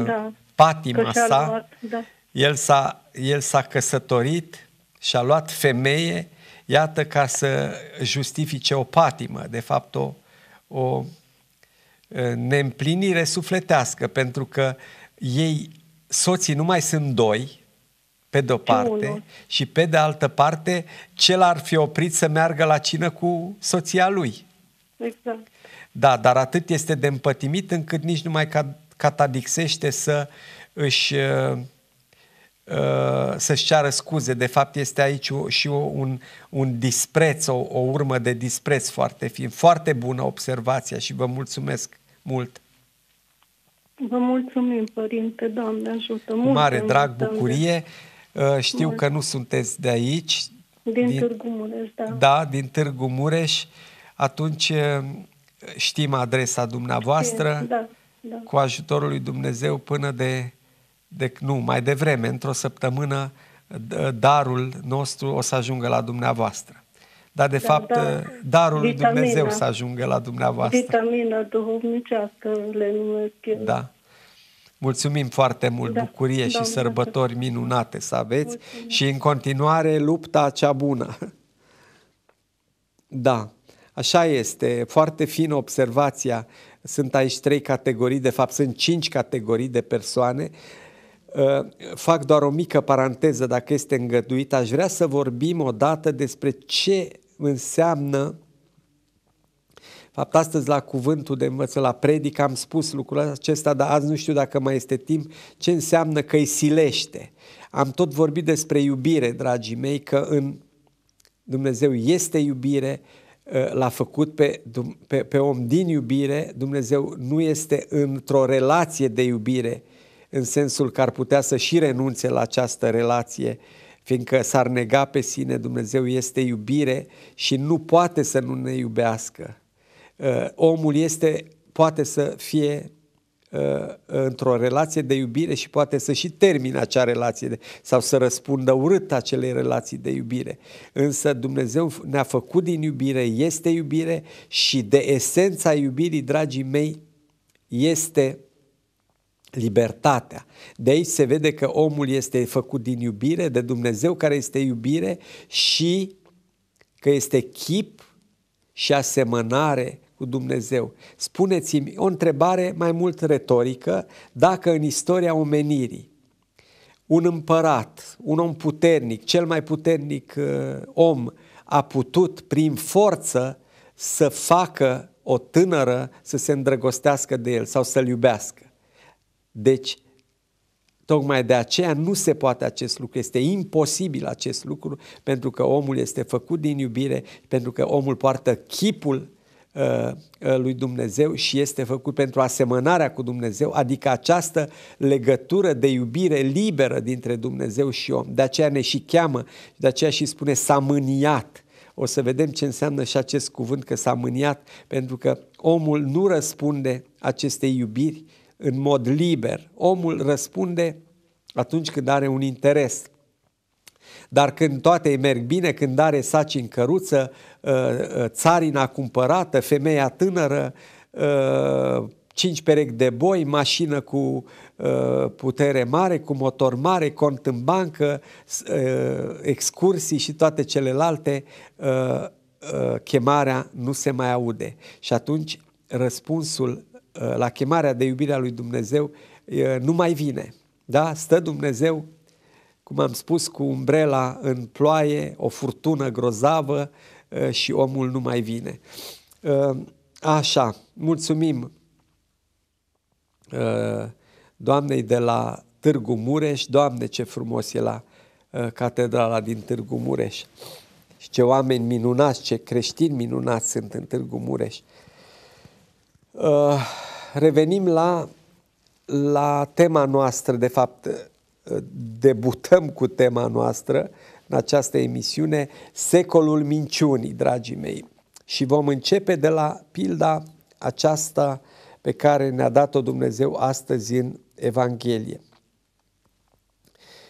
[SPEAKER 1] da patima sa, luat, da. el, s-a, el s-a căsătorit și a luat femeie, iată, ca să justifice o patimă, de fapt o, o neîmplinire sufletească, pentru că ei, soții nu mai sunt doi, pe de-o parte, Unul. și pe de altă parte, cel ar fi oprit să meargă la cină cu soția lui. Exact. Da, dar atât este de împătimit încât nici mai cad catadixește să își uh, uh, să-și ceară scuze. De fapt, este aici și un, un dispreț, o, o urmă de dispreț foarte fin. Foarte bună observația și vă mulțumesc mult.
[SPEAKER 3] Vă mulțumim, Părinte, Doamne ajută. Mult, mare drag, mult, bucurie.
[SPEAKER 1] Uh, știu mult. că nu sunteți de aici. Din, din Târgu Mureș, da. Da, din Târgu Mureș. Atunci știm adresa dumneavoastră. Știe, da da. cu ajutorul lui Dumnezeu până de, de, nu, mai devreme, într-o săptămână, darul nostru o să ajungă la dumneavoastră. Dar, de da, fapt, da. darul lui Dumnezeu să ajungă la dumneavoastră.
[SPEAKER 3] Vitamina duhovnicească le numesc eu. Da.
[SPEAKER 1] Mulțumim foarte mult, da, bucurie da, și da, sărbători da. minunate să aveți Mulțumim. și în continuare lupta cea bună. Da, așa este, foarte fină observația. Sunt aici trei categorii, de fapt sunt cinci categorii de persoane. Uh, fac doar o mică paranteză, dacă este îngăduit. Aș vrea să vorbim o dată despre ce înseamnă fapt, astăzi la cuvântul de învăță, la predic, am spus lucrul acesta, dar azi nu știu dacă mai este timp, ce înseamnă că îi silește. Am tot vorbit despre iubire, dragii mei, că în Dumnezeu este iubire, Eh, l-a făcut pe, pe, pe om din iubire, Dumnezeu nu este într-o relație de iubire, în sensul că ar putea să și renunțe la această relație, fiindcă s-ar nega pe sine, Dumnezeu este iubire și nu poate să nu ne iubească. Eh, omul este, poate să fie Uh, într-o relație de iubire și poate să și termine acea relație de, sau să răspundă urât acelei relații de iubire. Însă Dumnezeu ne-a făcut din iubire, este iubire și de esența iubirii, dragii mei, este libertatea. De aici se vede că omul este făcut din iubire, de Dumnezeu care este iubire și că este chip și asemănare cu Dumnezeu. Spuneți-mi o întrebare mai mult retorică, dacă în istoria omenirii un împărat, un om puternic, cel mai puternic uh, om, a putut prin forță să facă o tânără să se îndrăgostească de el sau să-l iubească. Deci, Tocmai de aceea nu se poate acest lucru, este imposibil acest lucru, pentru că omul este făcut din iubire, pentru că omul poartă chipul Uh, uh, lui Dumnezeu și este făcut pentru asemănarea cu Dumnezeu, adică această legătură de iubire liberă dintre Dumnezeu și om. De aceea ne și cheamă, de aceea și spune s-a mâniat. O să vedem ce înseamnă și acest cuvânt că s-a mâniat, pentru că omul nu răspunde acestei iubiri în mod liber. Omul răspunde atunci când are un interes, dar când toate îi merg bine, când are saci în căruță, uh, uh, țarina cumpărată, femeia tânără, uh, cinci perechi de boi, mașină cu putere mare, cu motor mare, cont în bancă, excursii și toate celelalte, chemarea nu se mai aude. Și atunci răspunsul la chemarea de iubire a lui Dumnezeu nu mai vine. Da? Stă Dumnezeu cum am spus, cu umbrela în ploaie, o furtună grozavă uh, și omul nu mai vine. Uh, așa, mulțumim uh, doamnei de la Târgu Mureș, Doamne ce frumos e la catedrala din Târgu Mureș și ce oameni minunați, ce creștini minunați sunt în Târgu Mureș. Revenim la, la tema noastră, de fapt, Eh, debutăm cu tema noastră în această emisiune Secolul minciunii, dragii mei. Și vom începe de la pilda aceasta pe care ne-a dat-o Dumnezeu astăzi în Evanghelie.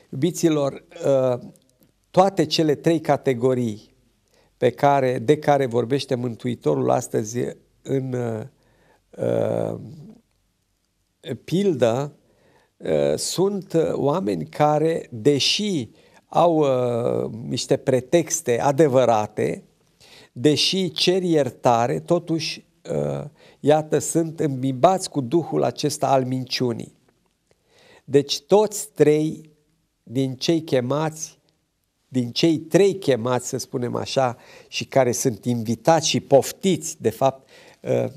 [SPEAKER 1] Iubiților, eh, toate cele trei categorii pe care, de care vorbește Mântuitorul astăzi în uh, pildă Uh, sunt uh, oameni care, deși au uh, niște pretexte adevărate, deși cer iertare, totuși, uh, iată, sunt îmbibați cu duhul acesta al minciunii. Deci toți trei din cei chemați, din cei trei chemați, să spunem așa, și care sunt invitați și poftiți, de fapt, uh,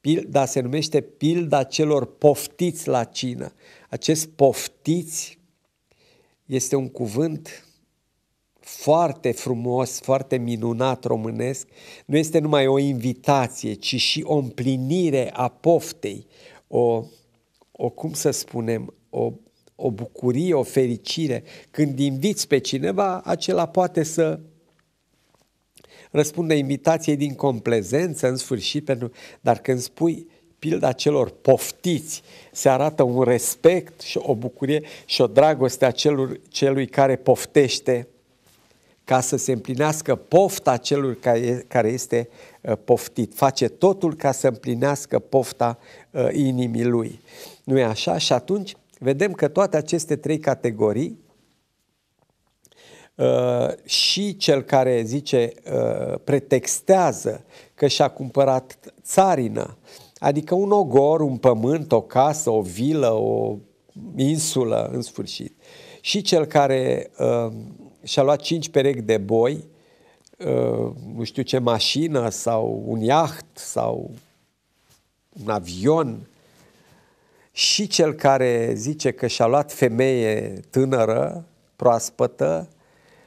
[SPEAKER 1] pilda se numește pilda celor poftiți la cină. Acest poftiți este un cuvânt foarte frumos, foarte minunat românesc. Nu este numai o invitație, ci și o împlinire a poftei, o, o cum să spunem, o, o bucurie, o fericire. Când inviți pe cineva, acela poate să răspunde invitației din complezență în sfârșit, pentru, dar când spui pilda celor poftiți se arată un respect și o bucurie și o dragoste a celor, celui care poftește ca să se împlinească pofta celui care este uh, poftit. Face totul ca să împlinească pofta uh, inimii lui. Nu e așa? Și atunci vedem că toate aceste trei categorii uh, și cel care zice pretextează că și-a cumpărat țarină, adică un ogor, un pământ, o casă, o vilă, o insulă, în sfârșit. Și cel care uh, și-a luat cinci perechi de boi, uh, nu știu ce mașină sau un iaht sau un avion, și cel care zice că și-a luat femeie tânără, proaspătă,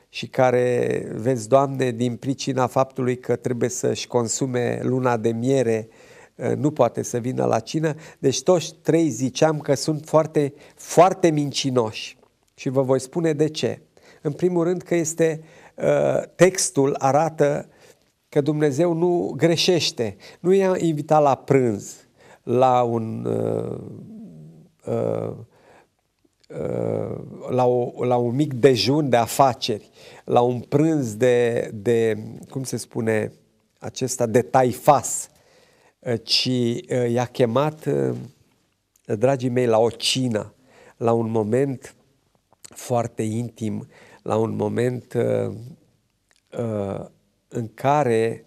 [SPEAKER 1] și care, vezi, Doamne, din pricina faptului că trebuie să-și consume luna de miere, uh, Eh, nu poate să vină la cină. Deci toți trei ziceam că sunt foarte, foarte mincinoși. Și vă voi spune de ce. În primul rând că este, eh, textul arată că Dumnezeu nu greșește. Nu i-a invitat la prânz, la un eh, la, o, la un mic dejun de afaceri, la un prânz de, de cum se spune acesta, de taifas, Eh, ci eh, i-a chemat, eh, dragii mei, la o cină, la un moment foarte intim, la un moment în care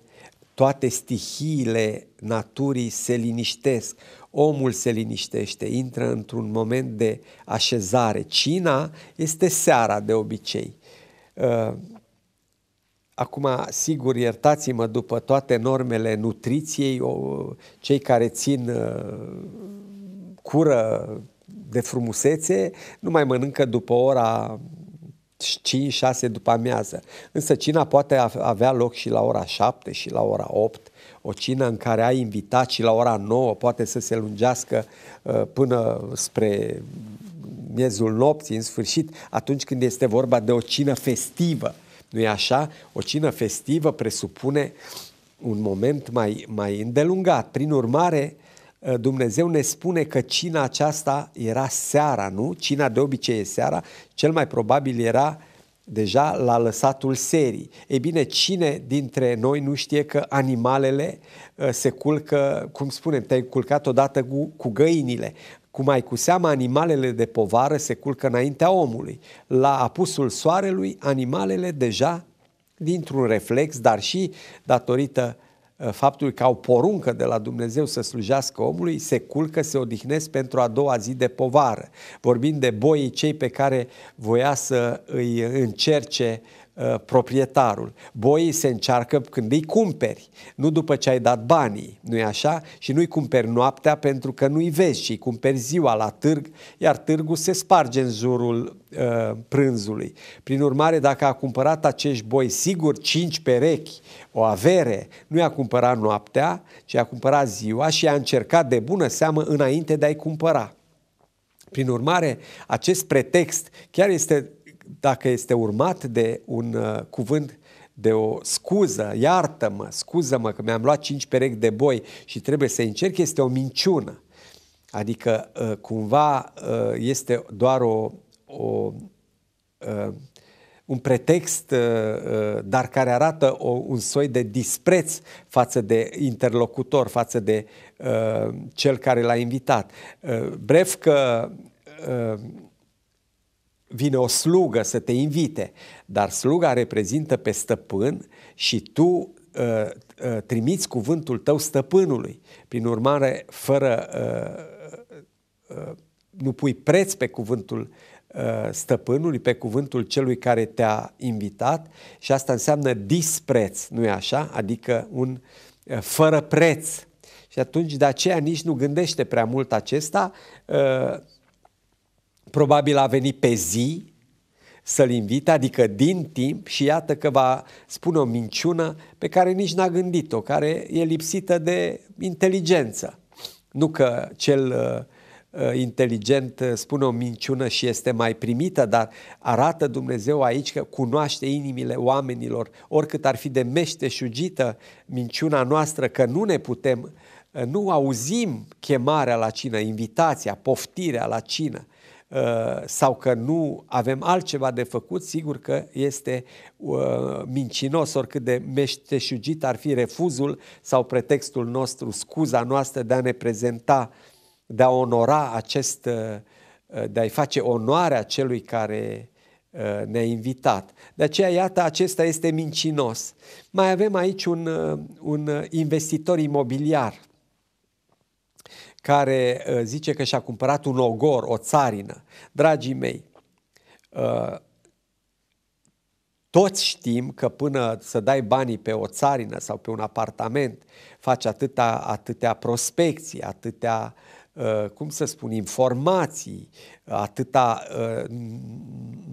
[SPEAKER 1] toate stihiile naturii se liniștesc, omul se liniștește, intră într-un moment de așezare. Cina este seara de obicei. Acum, sigur, iertați-mă după toate normele nutriției, o, cei care țin uh, cură de frumusețe nu mai mănâncă după ora 5-6 după amiază. Însă cina poate avea loc și la ora 7 și la ora 8. O cină în care ai invitat și la ora 9 poate să se lungească uh, până spre miezul nopții, în sfârșit, atunci când este vorba de o cină festivă nu e așa? O cină festivă presupune un moment mai, mai îndelungat. Prin urmare, ă, Dumnezeu ne spune că cina aceasta era seara, nu? Cina de obicei e seara, cel mai probabil era deja la lăsatul serii. Ei bine, cine dintre noi nu știe că animalele ă, se culcă, cum spunem, te-ai culcat odată cu, cu găinile, cu mai cu seamă animalele de povară se culcă înaintea omului. La apusul soarelui, animalele deja, dintr-un reflex, dar și datorită uh, faptului că au poruncă de la Dumnezeu să slujească omului, se culcă, se odihnesc pentru a doua zi de povară. Vorbind de boii cei pe care voia să îi încerce uh, Uh, proprietarul. Boii se încearcă când îi cumperi, nu după ce ai dat banii, nu-i așa? Și nu-i cumperi noaptea pentru că nu-i vezi și îi cumperi ziua la târg, iar târgul se sparge în jurul uh, prânzului. Prin urmare, dacă a cumpărat acești boi, sigur, cinci perechi, o avere, nu i-a cumpărat noaptea, ci a cumpărat ziua și a încercat de bună seamă înainte de a-i cumpăra. Prin urmare, acest pretext chiar este dacă este urmat de un uh, cuvânt de o scuză, iartă-mă, scuză-mă că mi-am luat cinci perechi de boi și trebuie să încerc, este o minciună. Adică uh, cumva uh, este doar o, o uh, un pretext, uh, uh, dar care arată o, un soi de dispreț față de interlocutor, față de uh, cel care l-a invitat. Uh, bref că uh, vine o slugă să te invite, dar sluga reprezintă pe stăpân și tu uh, uh, trimiți cuvântul tău stăpânului. Prin urmare, fără uh, uh, uh, nu pui preț pe cuvântul uh, stăpânului, pe cuvântul celui care te-a invitat și asta înseamnă dispreț, nu e așa? Adică un uh, fără preț. Și atunci de aceea nici nu gândește prea mult acesta, uh, probabil a venit pe zi să-l invite, adică din timp și iată că va spune o minciună pe care nici n-a gândit-o, care e lipsită de inteligență. Nu că cel uh, uh, inteligent uh, spune o minciună și este mai primită, dar arată Dumnezeu aici că cunoaște inimile oamenilor, oricât ar fi de meșteșugită minciuna noastră, că nu ne putem, nu auzim chemarea la cină, invitația, poftirea la cină, Uh, sau că nu avem altceva de făcut, sigur că este uh, mincinos, oricât de meșteșugit ar fi refuzul sau pretextul nostru, scuza noastră de a ne prezenta, de a onora acest, uh, de a-i face onoarea celui care ne-a invitat. De aceea, iată, acesta este mincinos. Mai avem aici un, un investitor imobiliar – care uh, zice că și-a cumpărat un ogor, o țarină. Dragii mei, uh, toți știm că până să dai banii pe o țarină sau pe un apartament, faci atâta, atâtea prospecții, atâtea uh, Uh, cum să spun, informații, atâta, uh,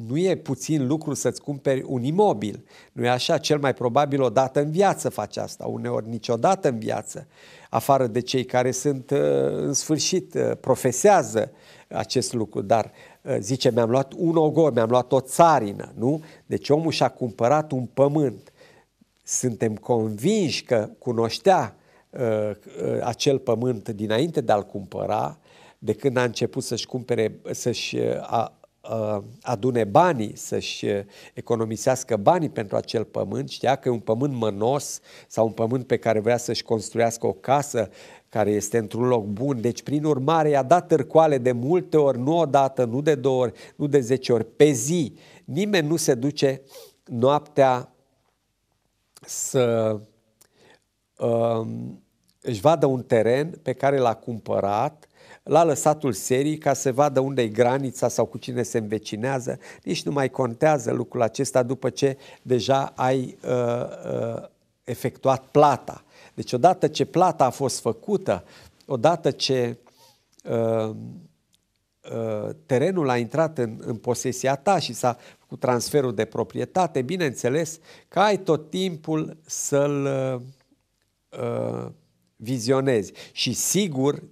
[SPEAKER 1] nu e puțin lucru să-ți cumperi un imobil, nu e așa? Cel mai probabil odată în viață faci asta, uneori niciodată în viață, afară de cei care sunt uh, în sfârșit, profesează acest lucru, dar zice, mi-am luat un ogor, mi-am luat o țarină, nu? Deci omul și-a cumpărat un pământ. Suntem convinși că cunoștea Uh, acel pământ dinainte de a-l cumpăra, de când a început să-și cumpere, să-și uh, a, a, uh, adune banii, să-și economisească banii pentru acel pământ, știa că e un pământ mănos sau un pământ pe care vrea să-și construiască o casă care este într-un loc bun. Deci, prin urmare, i-a dat târcoale de multe ori, nu odată, nu de două ori, nu de zece ori, pe zi. Nimeni nu se duce noaptea să Uh, își vadă un teren pe care l-a cumpărat, la lăsatul serii ca să vadă unde e granița sau cu cine se învecinează. Nici nu mai contează lucrul acesta după ce deja ai uh, uh, efectuat plata. Deci odată ce plata a fost făcută, odată ce uh, uh, terenul a intrat în, în posesia ta și s-a cu transferul de proprietate, bineînțeles că ai tot timpul să-l uh, uh vizionezi. Și sigur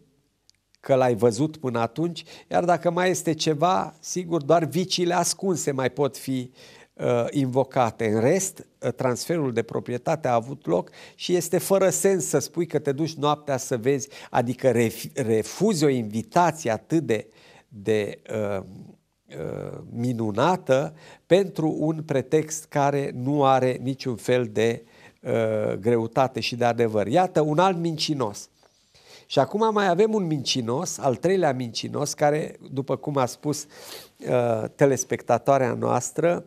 [SPEAKER 1] că l-ai văzut până atunci, iar dacă mai este ceva, sigur, doar viciile ascunse mai pot fi uh, invocate. În rest, uh, transferul de proprietate a avut loc și este fără sens să spui că te duci noaptea să vezi, adică refuzi o invitație atât de, de uh, uh, minunată pentru un pretext care nu are niciun fel de uh, Uh, greutate și de adevăr. Iată, un alt mincinos. Și acum mai avem un mincinos, al treilea mincinos, care, după cum a spus uh, telespectatoarea noastră,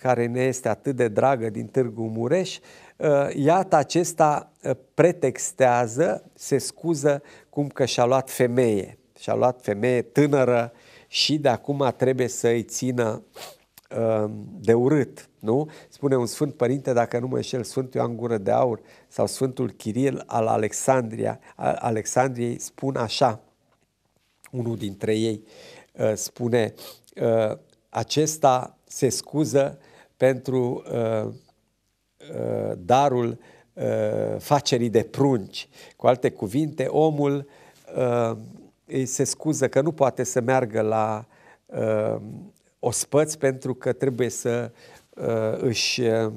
[SPEAKER 1] care ne este atât de dragă din Târgu Mureș, uh, iată acesta uh, pretextează, se scuză cum că și-a luat femeie, și-a luat femeie tânără și de acum trebuie să-i țină uh, Uh, de urât, nu? Spune un sfânt părinte, dacă nu mă înșel, Sfântul Ioan Gură de Aur sau Sfântul Chiril al Alexandria, Alexandriei spun așa, unul dintre ei uh, spune, uh, acesta se scuză pentru darul facerii de prunci. Cu alte cuvinte, omul se scuză că nu poate să meargă la ospăți pentru că trebuie să uh, își uh, uh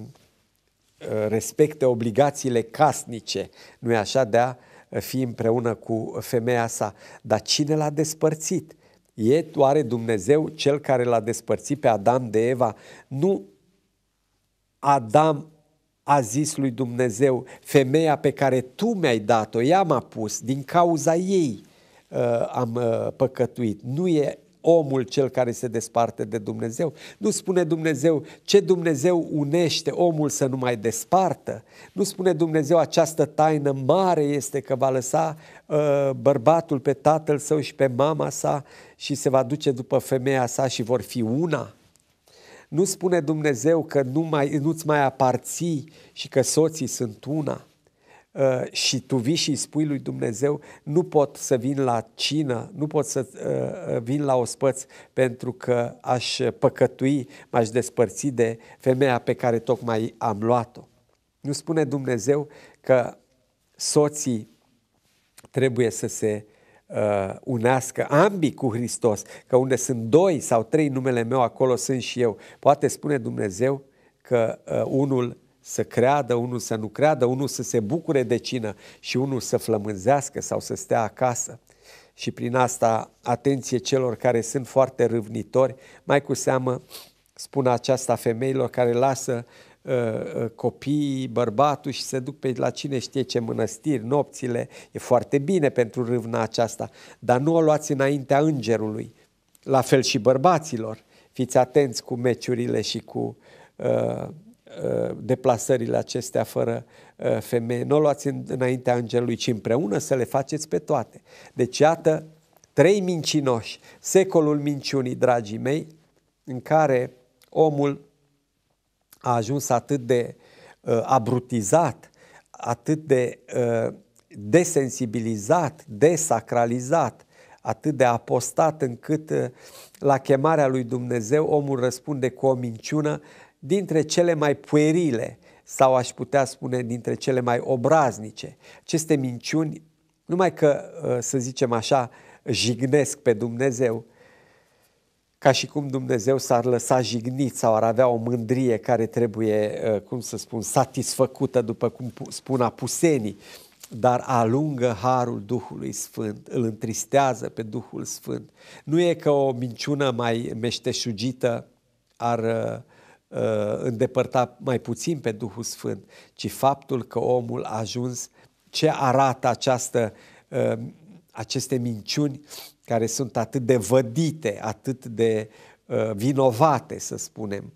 [SPEAKER 1] respecte obligațiile casnice, nu e așa, de a uh, fi împreună cu femeia sa. Dar cine l-a despărțit? E oare Dumnezeu cel care l-a despărțit pe Adam de Eva? Nu Adam a zis lui Dumnezeu, femeia pe care tu mi-ai dat-o, ea m-a pus, din cauza ei uh, am uh, păcătuit. Nu e omul cel care se desparte de Dumnezeu? Nu spune Dumnezeu ce Dumnezeu unește omul să nu mai despartă? Nu spune Dumnezeu această taină mare este că va lăsa uh, bărbatul pe tatăl său și pe mama sa și se va duce după femeia sa și vor fi una? Nu spune Dumnezeu că nu mai, nu-ți mai aparții și că soții sunt una? Uh, și tu vii și îi spui lui Dumnezeu, nu pot să vin la cină, nu pot să uh, uh vin la ospăț pentru că aș uh, păcătui, m-aș despărți de femeia pe care tocmai am luat-o. Nu spune Dumnezeu că soții trebuie să se uh, unească ambii cu Hristos, că unde sunt doi sau trei numele meu, acolo sunt și eu. Poate spune Dumnezeu că uh, unul să creadă, unul să nu creadă, unul să se bucure de cină și unul să flămânzească sau să stea acasă. Și prin asta, atenție celor care sunt foarte râvnitori, mai cu seamă spun aceasta femeilor care lasă uh, uh copiii, bărbatul și se duc pe la cine știe ce mănăstiri, nopțile, e foarte bine pentru râvna aceasta, dar nu o luați înaintea îngerului, la fel și bărbaților. Fiți atenți cu meciurile și cu uh, Uh, deplasările acestea fără uh, femeie. Nu o luați înaintea îngerului, ci împreună să le faceți pe toate. Deci iată trei mincinoși, secolul minciunii, dragii mei, în care omul a ajuns atât de uh, abrutizat, atât de uh, desensibilizat, desacralizat, atât de apostat încât uh, la chemarea lui Dumnezeu omul răspunde cu o minciună dintre cele mai puerile sau aș putea spune dintre cele mai obraznice. Aceste minciuni, numai că, uh, să zicem așa, jignesc pe Dumnezeu, ca și cum Dumnezeu s-ar lăsa jignit sau ar avea o mândrie care trebuie, uh, cum să spun, satisfăcută, după cum spun apusenii, dar alungă harul Duhului Sfânt, îl întristează pe Duhul Sfânt. Nu e că o minciună mai meșteșugită ar uh, Uh, îndepărta mai puțin pe Duhul Sfânt, ci faptul că omul a ajuns, ce arată această, uh, aceste minciuni care sunt atât de vădite, atât de uh, vinovate, să spunem,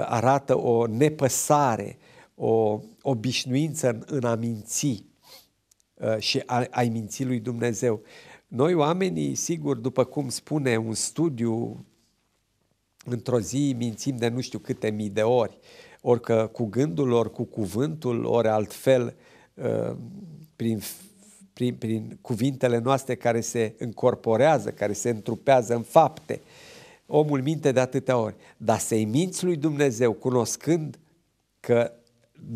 [SPEAKER 1] arată o nepăsare, o obișnuință în, în a minți și a, ai minții lui Dumnezeu. Noi oamenii, sigur, după cum spune un studiu într-o zi mințim de nu știu câte mii de ori, ori că cu gândul, ori cu cuvântul, ori altfel, uh, prin, prin, prin cuvintele noastre care se încorporează, care se întrupează în fapte. Omul minte de atâtea ori, dar să-i minți lui Dumnezeu cunoscând că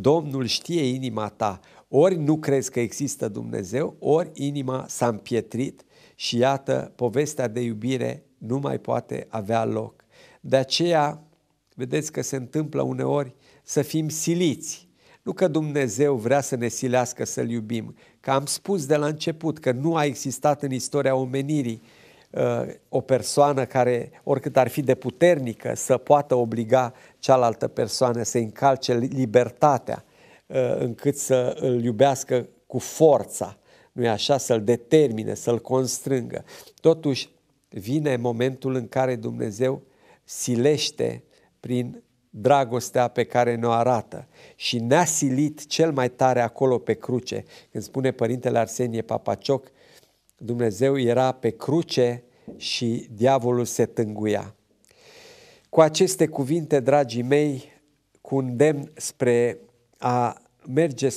[SPEAKER 1] Domnul știe inima ta, ori nu crezi că există Dumnezeu, ori inima s-a împietrit și iată, povestea de iubire nu mai poate avea loc. De aceea, vedeți că se întâmplă uneori să fim siliți. Nu că Dumnezeu vrea să ne silească să-L iubim, că am spus de la început că nu a existat în istoria omenirii uh, o persoană care, oricât ar fi de puternică, să poată obliga cealaltă persoană să încalce libertatea uh, încât să îl iubească cu forța, nu-i așa, să-l determine, să-l constrângă. Totuși, vine momentul în care Dumnezeu silește prin dragostea pe care ne-o arată și ne-a silit cel mai tare acolo pe cruce. Când spune Părintele Arsenie Papacioc, Dumnezeu era pe cruce și diavolul se tânguia. Cu aceste cuvinte, dragii mei, cu îndemn spre a merge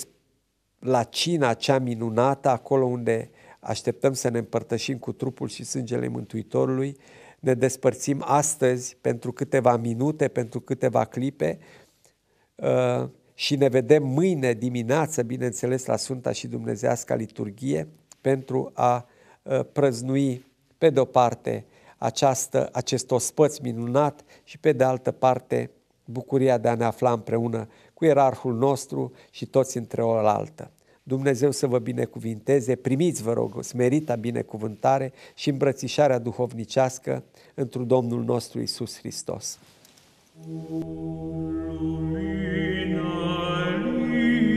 [SPEAKER 1] la cina cea minunată, acolo unde așteptăm să ne împărtășim cu trupul și sângele Mântuitorului, ne despărțim astăzi pentru câteva minute, pentru câteva clipe uh, și ne vedem mâine dimineață, bineînțeles, la Sfânta și Dumnezească Liturghie pentru a uh, prăznui, pe de-o parte, această, acest ospăț minunat și, pe de altă parte, bucuria de a ne afla împreună cu ierarhul nostru și toți între o altă. Dumnezeu să vă binecuvinteze, primiți, vă rog, smerita binecuvântare și îmbrățișarea duhovnicească întru Domnul nostru Isus Hristos. Lumina,
[SPEAKER 3] lumina.